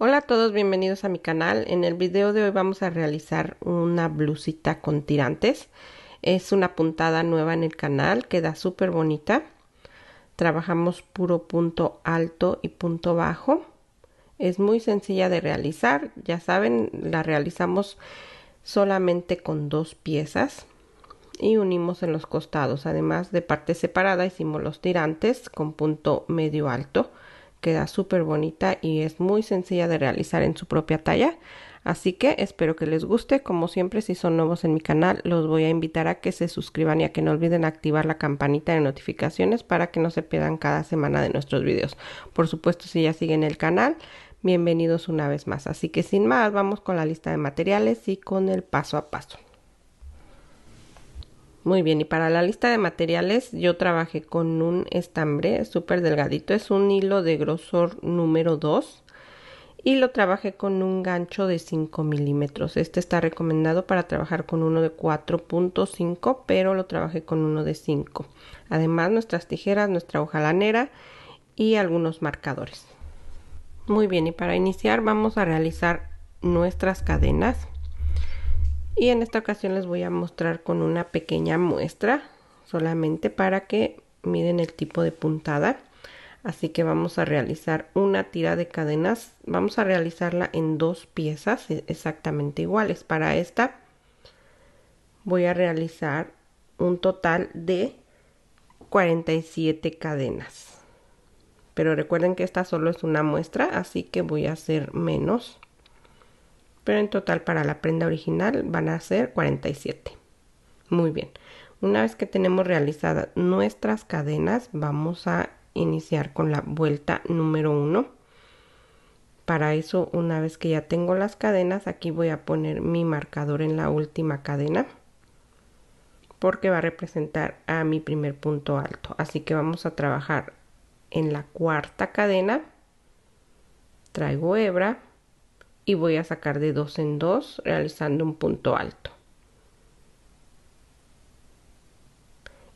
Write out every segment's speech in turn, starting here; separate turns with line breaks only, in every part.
Hola a todos, bienvenidos a mi canal. En el video de hoy vamos a realizar una blusita con tirantes. Es una puntada nueva en el canal, queda súper bonita. Trabajamos puro punto alto y punto bajo. Es muy sencilla de realizar, ya saben, la realizamos solamente con dos piezas y unimos en los costados. Además de parte separada hicimos los tirantes con punto medio alto queda súper bonita y es muy sencilla de realizar en su propia talla. Así que espero que les guste, como siempre si son nuevos en mi canal los voy a invitar a que se suscriban y a que no olviden activar la campanita de notificaciones para que no se pierdan cada semana de nuestros videos. Por supuesto si ya siguen el canal, bienvenidos una vez más. Así que sin más vamos con la lista de materiales y con el paso a paso. Muy bien, y para la lista de materiales yo trabajé con un estambre súper delgadito, es un hilo de grosor número 2 y lo trabajé con un gancho de 5 milímetros. Este está recomendado para trabajar con uno de 4.5, pero lo trabajé con uno de 5. Además nuestras tijeras, nuestra hoja lanera y algunos marcadores. Muy bien, y para iniciar vamos a realizar nuestras cadenas y en esta ocasión les voy a mostrar con una pequeña muestra solamente para que miren el tipo de puntada así que vamos a realizar una tira de cadenas vamos a realizarla en dos piezas e, exactamente iguales para esta voy a realizar un total de 47 cadenas pero recuerden que esta solo es una muestra así que voy a hacer menos pero en total para la prenda original van a ser 47. Muy bien, una vez que tenemos realizadas nuestras cadenas, vamos a iniciar con la vuelta número 1. Para eso, una vez que ya tengo las cadenas, aquí voy a poner mi marcador en la última cadena porque va a representar a mi primer punto alto. Así que vamos a trabajar en la cuarta cadena. Traigo hebra, y voy a sacar de dos en dos realizando un punto alto.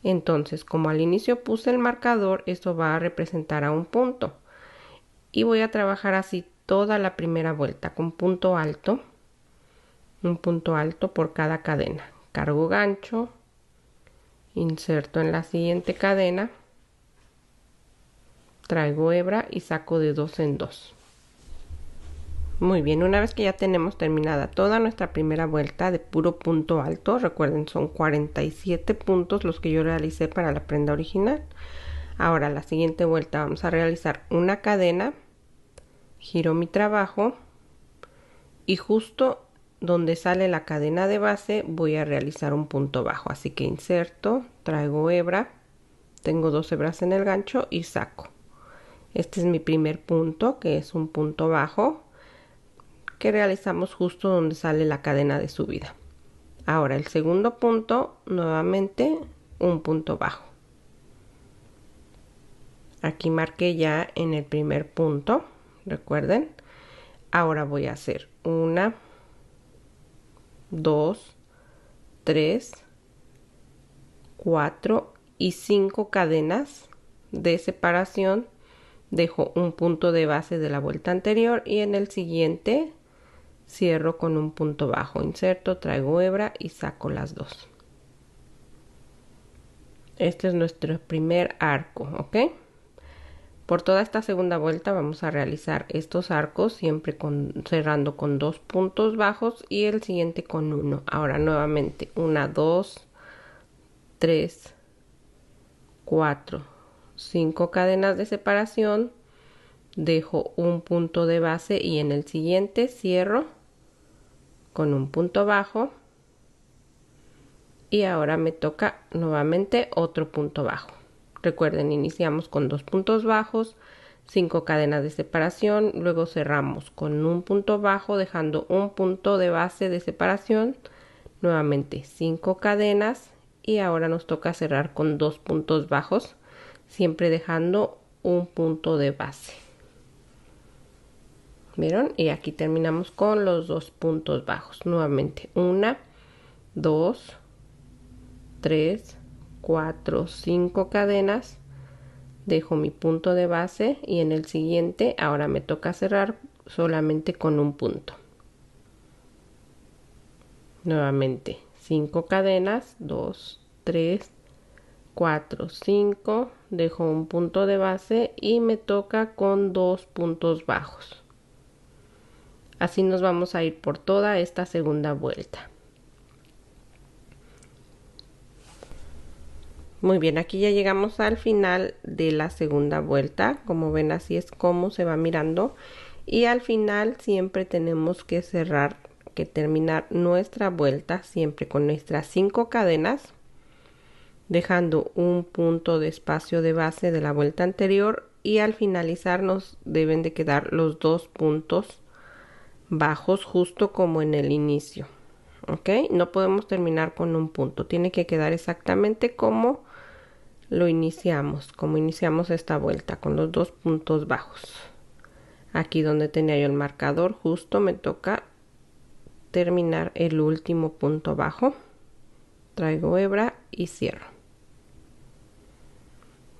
Entonces, como al inicio puse el marcador, esto va a representar a un punto. Y voy a trabajar así toda la primera vuelta con punto alto, un punto alto por cada cadena. Cargo gancho, inserto en la siguiente cadena, traigo hebra y saco de dos en dos. Muy bien, una vez que ya tenemos terminada toda nuestra primera vuelta de puro punto alto, recuerden son 47 puntos los que yo realicé para la prenda original. Ahora la siguiente vuelta vamos a realizar una cadena, giro mi trabajo y justo donde sale la cadena de base voy a realizar un punto bajo. Así que inserto, traigo hebra, tengo dos hebras en el gancho y saco. Este es mi primer punto que es un punto bajo que realizamos justo donde sale la cadena de subida. Ahora el segundo punto, nuevamente un punto bajo. Aquí marqué ya en el primer punto, recuerden. Ahora voy a hacer una, dos, tres, cuatro y cinco cadenas de separación. Dejo un punto de base de la vuelta anterior y en el siguiente cierro con un punto bajo, inserto, traigo hebra y saco las dos. Este es nuestro primer arco, ¿ok? Por toda esta segunda vuelta vamos a realizar estos arcos siempre cerrando con dos puntos bajos y el siguiente con uno. Ahora nuevamente, una, dos, tres, cuatro, cinco cadenas de separación, dejo un punto de base y en el siguiente cierro con un punto bajo y ahora me toca nuevamente otro punto bajo. Recuerden, iniciamos con dos puntos bajos, cinco cadenas de separación, luego cerramos con un punto bajo dejando un punto de base de separación, nuevamente cinco cadenas y ahora nos toca cerrar con dos puntos bajos, siempre dejando un punto de base. ¿Vieron? Y aquí terminamos con los dos puntos bajos. Nuevamente, una, dos, tres, cuatro, cinco cadenas. Dejo mi punto de base y en el siguiente ahora me toca cerrar solamente con un punto. Nuevamente, cinco cadenas, dos, tres, 4, cinco. dejo un punto de base y me toca con dos puntos bajos. Así nos vamos a ir por toda esta segunda vuelta. Muy bien, aquí ya llegamos al final de la segunda vuelta. Como ven, así es como se va mirando. Y al final siempre tenemos que cerrar, que terminar nuestra vuelta siempre con nuestras cinco cadenas, dejando un punto de espacio de base de la vuelta anterior y al finalizar nos deben de quedar los dos puntos bajos justo como en el inicio. ¿Ok? No podemos terminar con un punto. Tiene que quedar exactamente como lo iniciamos, como iniciamos esta vuelta, con los dos puntos bajos. Aquí donde tenía yo el marcador, justo me toca terminar el último punto bajo. Traigo hebra y cierro.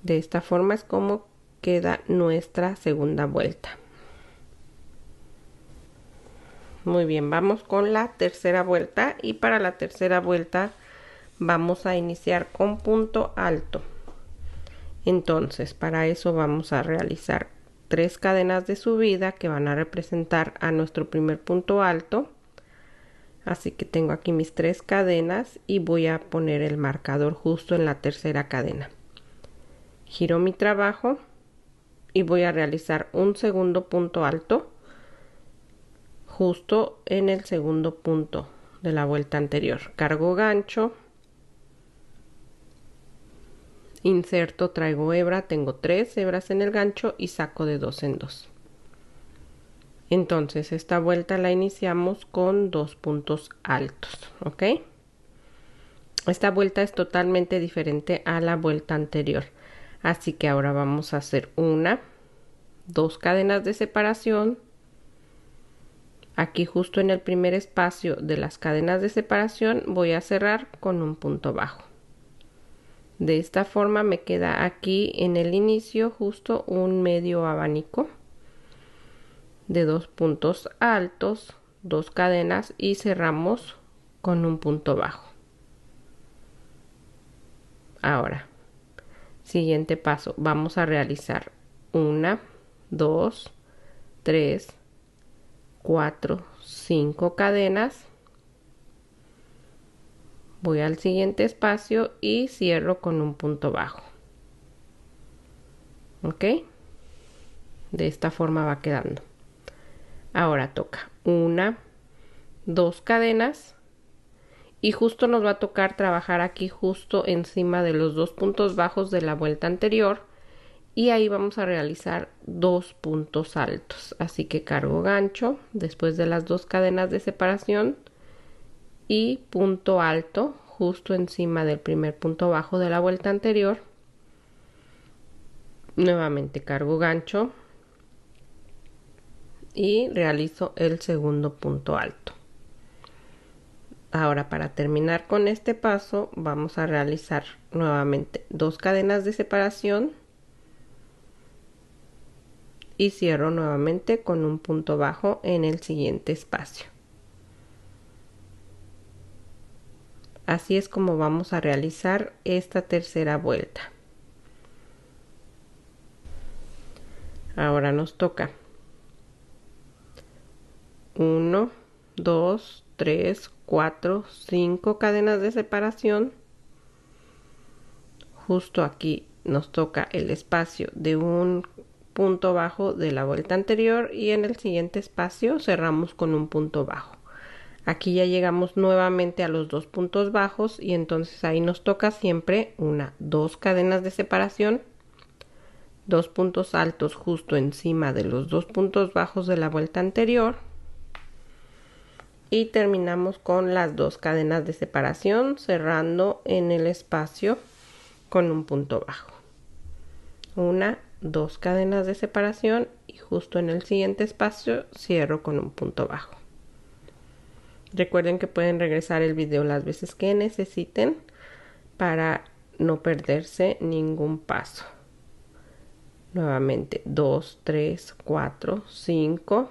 De esta forma es como queda nuestra segunda vuelta. Muy bien, vamos con la tercera vuelta y para la tercera vuelta vamos a iniciar con punto alto. Entonces, para eso vamos a realizar tres cadenas de subida que van a representar a nuestro primer punto alto. Así que tengo aquí mis tres cadenas y voy a poner el marcador justo en la tercera cadena. Giro mi trabajo y voy a realizar un segundo punto alto justo en el segundo punto de la vuelta anterior. Cargo gancho, inserto, traigo hebra, tengo tres hebras en el gancho y saco de dos en dos. Entonces esta vuelta la iniciamos con dos puntos altos, ¿ok? Esta vuelta es totalmente diferente a la vuelta anterior. Así que ahora vamos a hacer una, dos cadenas de separación, Aquí justo en el primer espacio de las cadenas de separación voy a cerrar con un punto bajo. De esta forma me queda aquí en el inicio justo un medio abanico de dos puntos altos, dos cadenas y cerramos con un punto bajo. Ahora, siguiente paso, vamos a realizar una, dos, tres, 4, 5 cadenas. Voy al siguiente espacio y cierro con un punto bajo. ¿Ok? De esta forma va quedando. Ahora toca una, dos cadenas. Y justo nos va a tocar trabajar aquí justo encima de los dos puntos bajos de la vuelta anterior y ahí vamos a realizar dos puntos altos así que cargo gancho después de las dos cadenas de separación y punto alto justo encima del primer punto bajo de la vuelta anterior nuevamente cargo gancho y realizo el segundo punto alto ahora para terminar con este paso vamos a realizar nuevamente dos cadenas de separación y cierro nuevamente con un punto bajo en el siguiente espacio. Así es como vamos a realizar esta tercera vuelta. Ahora nos toca 1, 2, 3, 4, 5 cadenas de separación. Justo aquí nos toca el espacio de un punto bajo de la vuelta anterior y en el siguiente espacio cerramos con un punto bajo. Aquí ya llegamos nuevamente a los dos puntos bajos y entonces ahí nos toca siempre una, dos cadenas de separación, dos puntos altos justo encima de los dos puntos bajos de la vuelta anterior y terminamos con las dos cadenas de separación cerrando en el espacio con un punto bajo. Una, dos cadenas de separación y justo en el siguiente espacio cierro con un punto bajo. Recuerden que pueden regresar el video las veces que necesiten para no perderse ningún paso. Nuevamente 2, 3, 4, 5.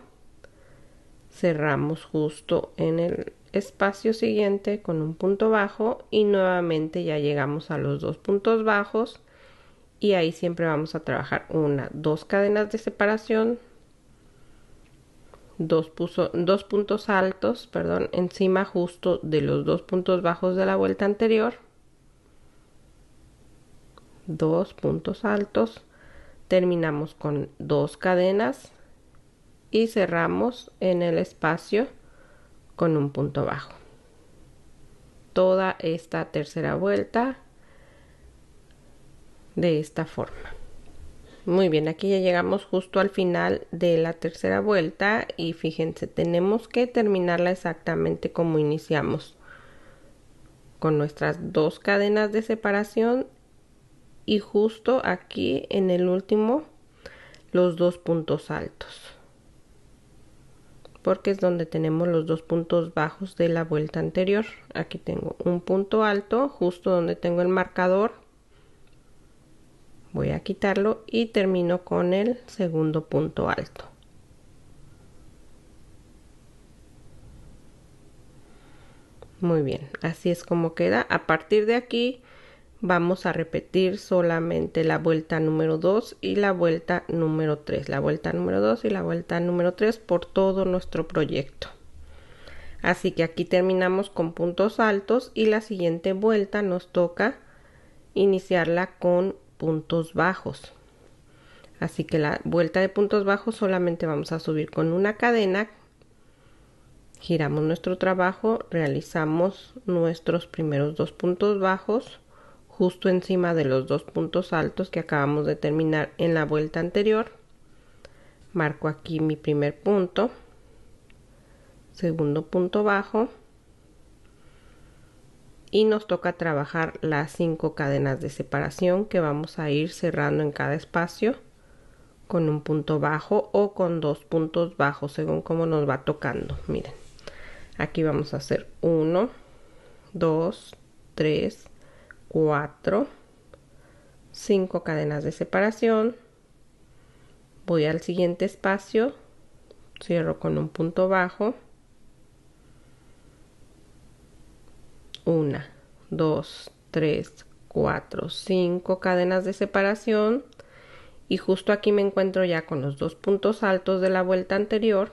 Cerramos justo en el espacio siguiente con un punto bajo y nuevamente ya llegamos a los dos puntos bajos y ahí siempre vamos a trabajar una, dos cadenas de separación, dos, puso, dos puntos altos, perdón, encima justo de los dos puntos bajos de la vuelta anterior, dos puntos altos, terminamos con dos cadenas y cerramos en el espacio con un punto bajo. Toda esta tercera vuelta de esta forma. Muy bien, aquí ya llegamos justo al final de la tercera vuelta y fíjense, tenemos que terminarla exactamente como iniciamos con nuestras dos cadenas de separación y justo aquí en el último los dos puntos altos porque es donde tenemos los dos puntos bajos de la vuelta anterior aquí tengo un punto alto justo donde tengo el marcador voy a quitarlo y termino con el segundo punto alto muy bien así es como queda a partir de aquí vamos a repetir solamente la vuelta número 2 y la vuelta número 3 la vuelta número 2 y la vuelta número 3 por todo nuestro proyecto así que aquí terminamos con puntos altos y la siguiente vuelta nos toca iniciarla con puntos bajos. Así que la vuelta de puntos bajos solamente vamos a subir con una cadena. Giramos nuestro trabajo, realizamos nuestros primeros dos puntos bajos justo encima de los dos puntos altos que acabamos de terminar en la vuelta anterior. Marco aquí mi primer punto, segundo punto bajo, y nos toca trabajar las cinco cadenas de separación que vamos a ir cerrando en cada espacio con un punto bajo o con dos puntos bajos según cómo nos va tocando miren aquí vamos a hacer 1 2 3 4 5 cadenas de separación voy al siguiente espacio cierro con un punto bajo una, dos, tres, cuatro, cinco cadenas de separación y justo aquí me encuentro ya con los dos puntos altos de la vuelta anterior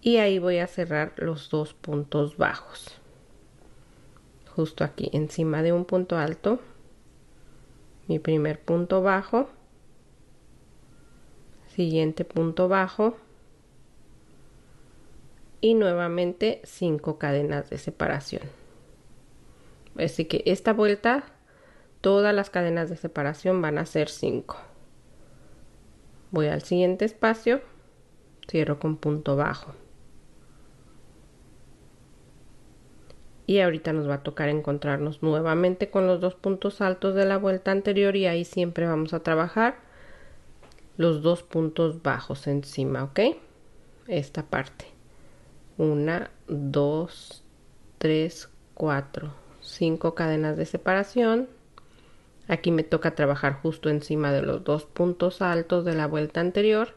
y ahí voy a cerrar los dos puntos bajos justo aquí encima de un punto alto mi primer punto bajo siguiente punto bajo y nuevamente cinco cadenas de separación Así que esta vuelta todas las cadenas de separación van a ser 5. Voy al siguiente espacio, cierro con punto bajo. Y ahorita nos va a tocar encontrarnos nuevamente con los dos puntos altos de la vuelta anterior y ahí siempre vamos a trabajar los dos puntos bajos encima, ¿ok? Esta parte. 1, 2, 3, 4 cinco cadenas de separación. Aquí me toca trabajar justo encima de los dos puntos altos de la vuelta anterior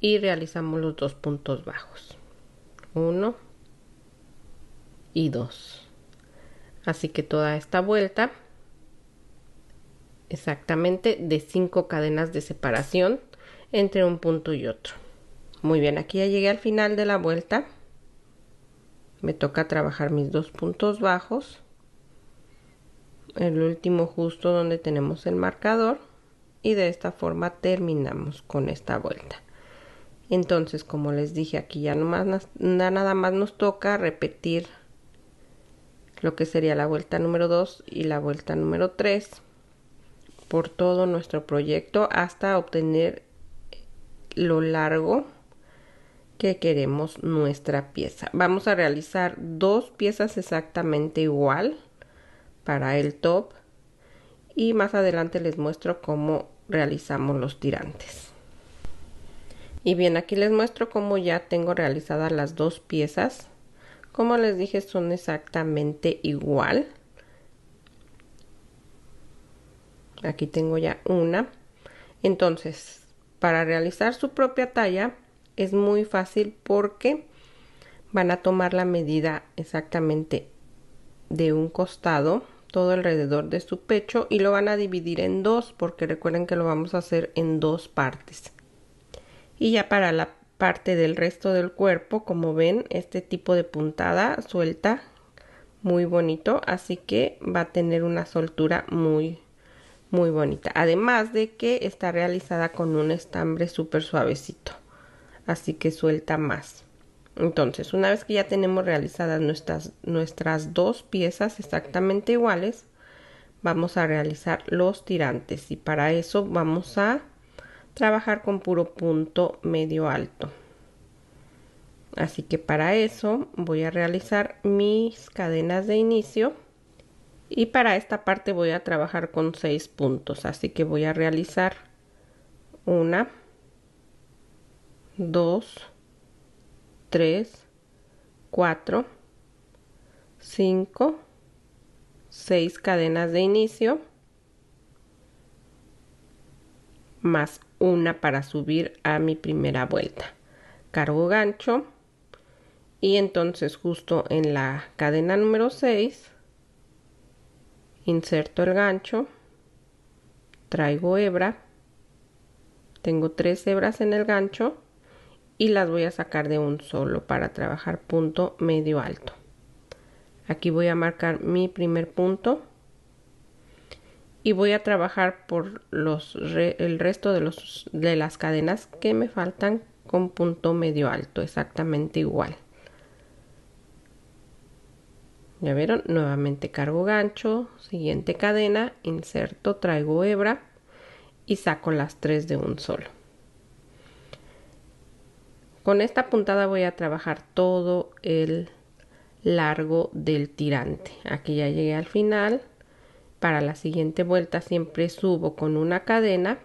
y realizamos los dos puntos bajos. 1 y 2. Así que toda esta vuelta exactamente de cinco cadenas de separación entre un punto y otro. Muy bien, aquí ya llegué al final de la vuelta. Me toca trabajar mis dos puntos bajos el último justo donde tenemos el marcador y de esta forma terminamos con esta vuelta entonces como les dije aquí ya nomás nada más nos toca repetir lo que sería la vuelta número 2 y la vuelta número 3 por todo nuestro proyecto hasta obtener lo largo que queremos nuestra pieza vamos a realizar dos piezas exactamente igual para el top y más adelante les muestro cómo realizamos los tirantes y bien aquí les muestro cómo ya tengo realizadas las dos piezas como les dije son exactamente igual aquí tengo ya una entonces para realizar su propia talla es muy fácil porque van a tomar la medida exactamente de un costado todo alrededor de su pecho y lo van a dividir en dos porque recuerden que lo vamos a hacer en dos partes. Y ya para la parte del resto del cuerpo, como ven, este tipo de puntada suelta muy bonito, así que va a tener una soltura muy muy bonita. Además de que está realizada con un estambre súper suavecito, así que suelta más. Entonces, una vez que ya tenemos realizadas nuestras, nuestras dos piezas exactamente iguales, vamos a realizar los tirantes y para eso vamos a trabajar con puro punto medio alto. Así que para eso voy a realizar mis cadenas de inicio y para esta parte voy a trabajar con seis puntos. Así que voy a realizar una, dos, 3, 4, 5, 6 cadenas de inicio, más una para subir a mi primera vuelta. Cargo gancho y entonces justo en la cadena número 6 inserto el gancho, traigo hebra, tengo tres hebras en el gancho y las voy a sacar de un solo para trabajar punto medio alto aquí voy a marcar mi primer punto y voy a trabajar por los el resto de, los, de las cadenas que me faltan con punto medio alto exactamente igual ya vieron nuevamente cargo gancho siguiente cadena inserto traigo hebra y saco las tres de un solo con esta puntada voy a trabajar todo el largo del tirante. Aquí ya llegué al final. Para la siguiente vuelta siempre subo con una cadena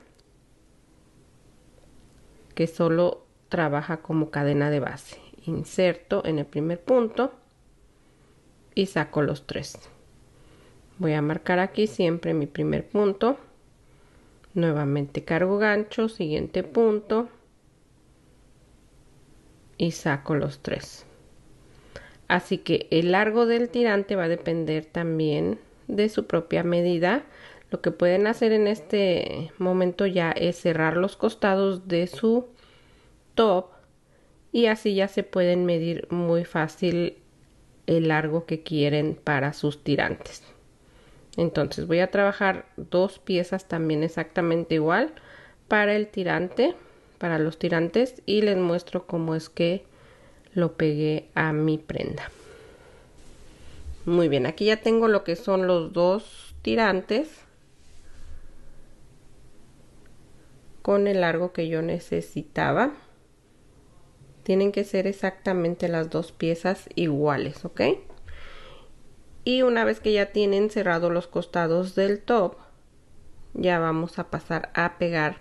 que solo trabaja como cadena de base. Inserto en el primer punto y saco los tres. Voy a marcar aquí siempre mi primer punto. Nuevamente cargo gancho, siguiente punto y saco los tres. Así que el largo del tirante va a depender también de su propia medida. Lo que pueden hacer en este momento ya es cerrar los costados de su top y así ya se pueden medir muy fácil el largo que quieren para sus tirantes. Entonces voy a trabajar dos piezas también exactamente igual para el tirante para los tirantes y les muestro cómo es que lo pegué a mi prenda muy bien aquí ya tengo lo que son los dos tirantes con el largo que yo necesitaba tienen que ser exactamente las dos piezas iguales ok y una vez que ya tienen cerrado los costados del top ya vamos a pasar a pegar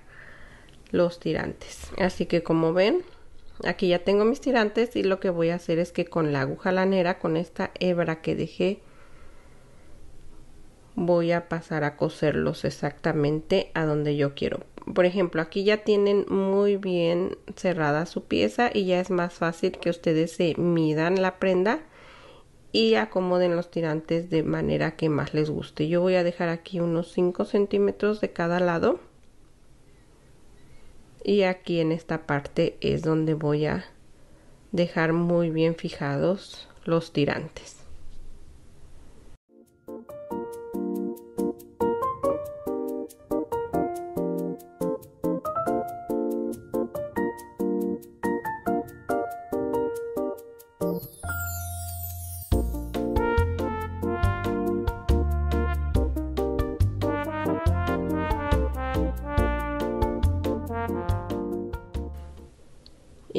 los tirantes así que como ven aquí ya tengo mis tirantes y lo que voy a hacer es que con la aguja lanera con esta hebra que dejé voy a pasar a coserlos exactamente a donde yo quiero por ejemplo aquí ya tienen muy bien cerrada su pieza y ya es más fácil que ustedes se midan la prenda y acomoden los tirantes de manera que más les guste yo voy a dejar aquí unos 5 centímetros de cada lado y aquí en esta parte es donde voy a dejar muy bien fijados los tirantes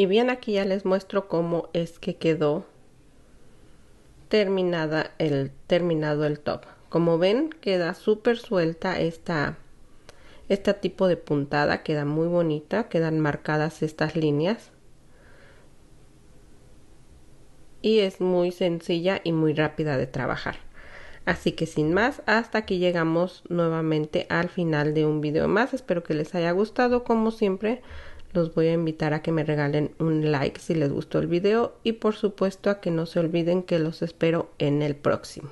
y bien aquí ya les muestro cómo es que quedó terminada el terminado el top como ven queda súper suelta esta este tipo de puntada queda muy bonita quedan marcadas estas líneas y es muy sencilla y muy rápida de trabajar así que sin más hasta aquí llegamos nuevamente al final de un video más espero que les haya gustado como siempre los voy a invitar a que me regalen un like si les gustó el video y por supuesto a que no se olviden que los espero en el próximo.